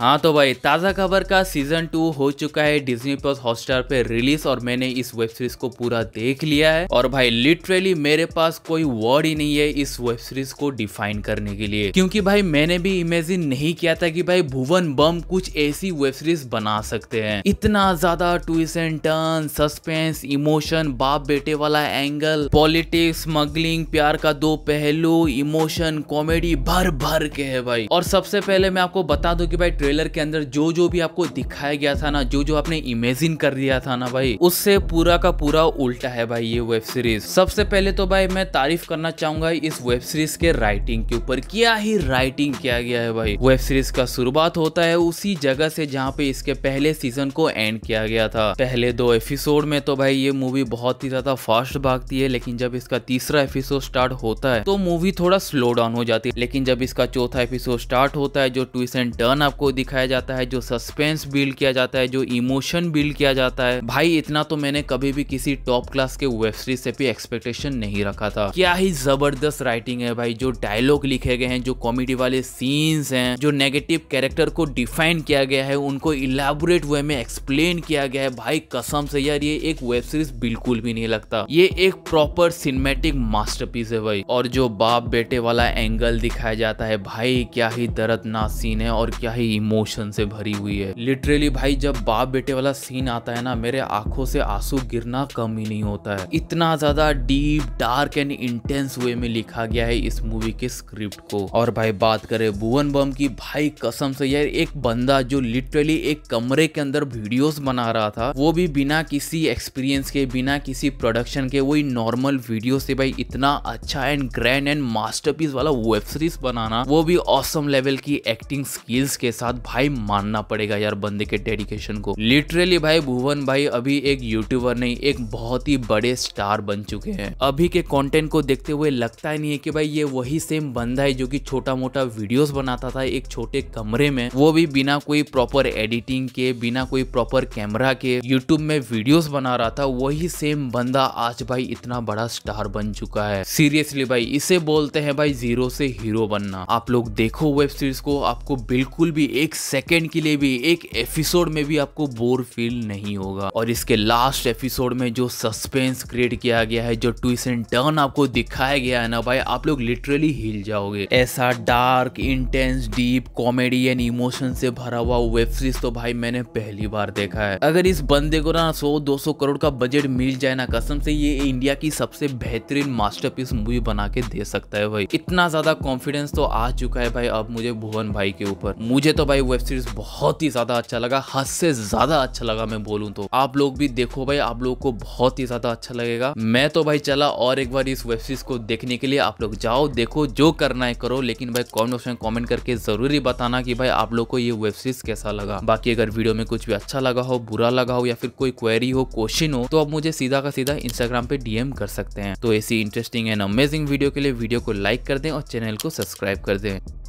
हाँ तो भाई ताज़ा खबर का सीजन टू हो चुका है डिज्नी प्लस हॉटस्टार पे रिलीज और मैंने इस वेब सीरीज को पूरा देख लिया है और भाई लिटरली मेरे पास कोई वर्ड ही नहीं है इस वेब सीरीज को डिफाइन करने के लिए क्योंकि भाई मैंने भी इमेजिन नहीं किया था कि भाई भुवन बम कुछ ऐसी वेब सीरीज बना सकते हैं इतना ज्यादा twist and turn suspense emotion बाप बेटे वाला एंगल पॉलिटिक्स स्मगलिंग प्यार का दो पहलू इमोशन कॉमेडी भर भर के है भाई और सबसे पहले मैं आपको बता दू की भाई ट्रेलर के अंदर जो जो भी आपको दिखाया गया था ना जो जो आपने इमेजिन कर दिया था ना भाई उससे पूरा का पूरा उल्टा है भाई ये वेब सीरीज सबसे पहले तो भाई मैं तारीफ करना चाहूंगा इस वेब सीरीज के राइटिंग के ऊपर क्या ही राइटिंग किया गया है भाई वेब सीरीज का शुरुआत होता है उसी जगह से जहाँ पे इसके पहले सीजन को एंड किया गया था पहले दो एपिसोड में तो भाई ये मूवी बहुत ही ज्यादा फास्ट भागती है लेकिन जब इसका तीसरा एपिसोड स्टार्ट होता है तो मूवी थोड़ा स्लो डाउन हो जाती है लेकिन जब इसका चौथा एपिसोड स्टार्ट होता है जो ट्विस्ट एंड टर्न आपको दिखाया जाता है जो सस्पेंस बिल्ड किया जाता है जो इमोशन बिल्ड किया जाता है भाई इतना तो मैंने कभी भी किसी टॉप क्लास के वेब सीरीज से भी एक्सपेक्टेशन नहीं रखा था क्या ही जबरदस्त राइटिंग है भाई जो डायलॉग लिखे गए हैं जो कॉमेडी वाले सीन्स हैं जो नेगेटिव कैरेक्टर को डिफाइन किया गया है उनको इलेबोरेट वे में एक्सप्लेन किया गया है भाई कसम से यार ये एक वेब सीरीज बिल्कुल भी नहीं लगता ये एक प्रॉपर सिनेमेटिक मास्टरपीस है भाई और जो बाप बेटे वाला एंगल दिखाया जाता है भाई क्या ही दर्दनाक सीन है और क्या ही इमोशन से भरी हुई है लिटरली भाई जब बाप बेटे वाला सीन आता है ना मेरे आंखों से आंसू गिरना कम ही नहीं होता है इतना ज्यादा deep dark and intense way में लिखा गया है इस मूवी के स्क्रिप्ट को और भाई बात करें भुवन बम की भाई कसम से यार एक बंदा जो लिटरली एक कमरे के अंदर वीडियोस बना रहा था वो भी बिना किसी एक्सपीरियंस के बिना किसी प्रोडक्शन के वही नॉर्मल वीडियो से भाई इतना अच्छा एंड ग्रैंड एंड मास्टरपीस वाला वेब सीरीज बनाना वो भी औसम लेवल की एक्टिंग स्किल्स के साथ बाद भाई मानना पड़ेगा यार बंदे के डेडिकेशन को लिटरली भाई भुवन भाई अभी एक यूट्यूबर नहीं एक बहुत ही बड़े स्टार बन चुके हैं अभी के कंटेंट को देखते हुए लगता ही नहीं है कि भाई ये वही सेम बंदा है जो कि छोटा मोटा वीडियोस बनाता था एक छोटे कमरे में वो भी बिना कोई प्रॉपर एडिटिंग के बिना कोई प्रॉपर कैमरा के यूट्यूब में वीडियोस बना रहा था वही सेम बंदा आज भाई इतना बड़ा स्टार बन चुका है सीरियसली भाई इसे बोलते हैं भाई जीरो से हीरो बनना आप लोग देखो वेब सीरीज को आपको बिल्कुल भी एक सेकेंड के लिए भी एक एपिसोड में भी आपको बोर फील नहीं होगा और इसके लास्ट एपिसोड में जो सस्पेंस क्रिएट किया गया है जो ट्विस्ट एंड टर्न आपको दिखाया गया है ना भाई आप लोग लिटरली हिल जाओगे ऐसा dark intense deep comedy and emotion से भरा हुआ वेब सीरीज तो भाई मैंने पहली बार देखा है अगर इस बंदे को ना सौ दो सौ करोड़ का बजट मिल जाए ना कसम से ये इंडिया की सबसे बेहतरीन मास्टरपीस मूवी बना के दे सकता है भाई इतना ज्यादा कॉन्फिडेंस तो आ चुका है भाई अब मुझे भुवन भाई के ऊपर मुझे तो भाई भाई वेब सीरीज बहुत ही ज्यादा अच्छा लगा हद से ज्यादा अच्छा लगा मैं बोलू तो आप लोग भी देखो भाई आप लोग को बहुत ही ज्यादा अच्छा लगेगा मैं तो भाई चला और एक बार इस वेब सीरीज को देखने के लिए आप लोग जाओ देखो जो करना है करो लेकिन भाई कॉमेंट बॉक्स में कॉमेंट करके जरूरी बताना की भाई आप लोग को ये वेब सीरीज कैसा लगा बाकी अगर वीडियो में कुछ भी अच्छा लगा हो बुरा लगा हो या फिर कोई क्वेरी हो क्वेश्चन हो तो आप मुझे सीधा का सीधा इंस्टाग्राम पे डीएम कर सकते हैं तो ऐसी इंटरेस्टिंग एंड अमेजिंग वीडियो के लिए वीडियो को लाइक कर दें और चैनल को सब्सक्राइब कर दें